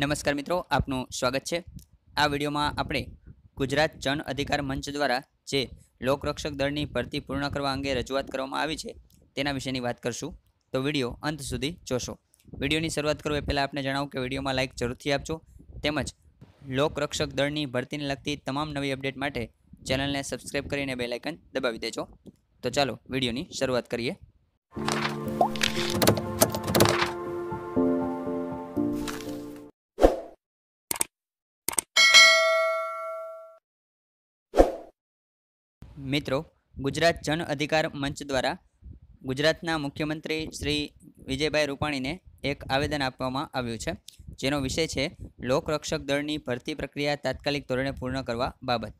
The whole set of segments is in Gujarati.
નમસ્કાર મિત્રો આપનું સ્વાગત છે આ વિડીયોમાં આપણે ગુજરાત જન અધિકાર મંચ દ્વારા જે લોકરક્ષક દળની ભરતી પૂર્ણ કરવા અંગે રજૂઆત કરવામાં આવી છે તેના વિશેની વાત કરશું તો વિડીયો અંત સુધી જોશો વિડીયોની શરૂઆત કરું એ પહેલાં આપણે જણાવું કે વિડીયોમાં લાઇક જરૂરથી આપજો તેમજ લોકરક્ષક દળની ભરતીને લગતી તમામ નવી અપડેટ માટે ચેનલને સબસ્ક્રાઈબ કરીને બેલાઇકન દબાવી દેજો તો ચાલો વિડીયોની શરૂઆત કરીએ મિત્રો ગુજરાત જન અધિકાર મંચ દ્વારા ગુજરાતના મુખ્યમંત્રી શ્રી વિજયભાઈ રૂપાણીને એક આવેદન આપવામાં આવ્યું છે જેનો વિષય છે લોકરક્ષક દળની ભરતી પ્રક્રિયા તાત્કાલિક ધોરણે પૂર્ણ કરવા બાબત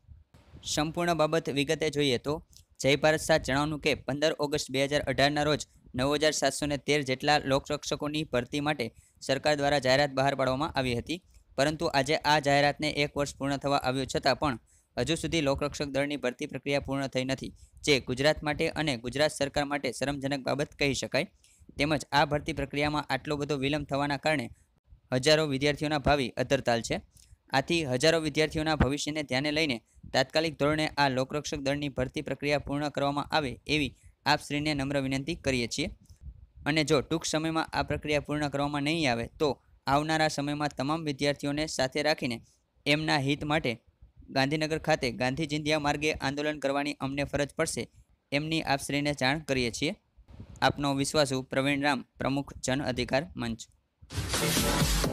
સંપૂર્ણ બાબત વિગતે જોઈએ તો જય ભારત સાથ જણાવ્યું કે પંદર ઓગસ્ટ બે હજાર અઢારના રોજ નવ હજાર સાતસો ને તેર જેટલા લોકરક્ષકોની ભરતી માટે સરકાર દ્વારા જાહેરાત બહાર પાડવામાં આવી હતી પરંતુ આજે આ જાહેરાતને એક વર્ષ પૂર્ણ થવા આવ્યું છતાં પણ હજુ સુધી લોકરક્ષક દળની ભરતી પ્રક્રિયા પૂર્ણ થઈ નથી જે ગુજરાત માટે અને ગુજરાત સરકાર માટે શરમજનક બાબત કહી શકાય તેમજ આ ભરતી પ્રક્રિયામાં આટલો બધો વિલંબ થવાના કારણે હજારો વિદ્યાર્થીઓના ભાવિ અધરતાલ છે આથી હજારો વિદ્યાર્થીઓના ભવિષ્યને ધ્યાને લઈને તાત્કાલિક ધોરણે આ લોકરક્ષક દળની ભરતી પ્રક્રિયા પૂર્ણ કરવામાં આવે એવી આપશ્રીને નમ્ર વિનંતી કરીએ છીએ અને જો ટૂંક સમયમાં આ પ્રક્રિયા પૂર્ણ કરવામાં નહીં આવે તો આવનારા સમયમાં તમામ વિદ્યાર્થીઓને સાથે રાખીને એમના હિત માટે ગાંધીનગર ખાતે ગાંધી જિંદિયા માર્ગે આંદોલન કરવાની અમને ફરજ પડશે એમની આપશ્રીને જાણ કરીએ છીએ આપનો વિશ્વાસુ પ્રવીણ રામ પ્રમુખ જન અધિકાર મંચ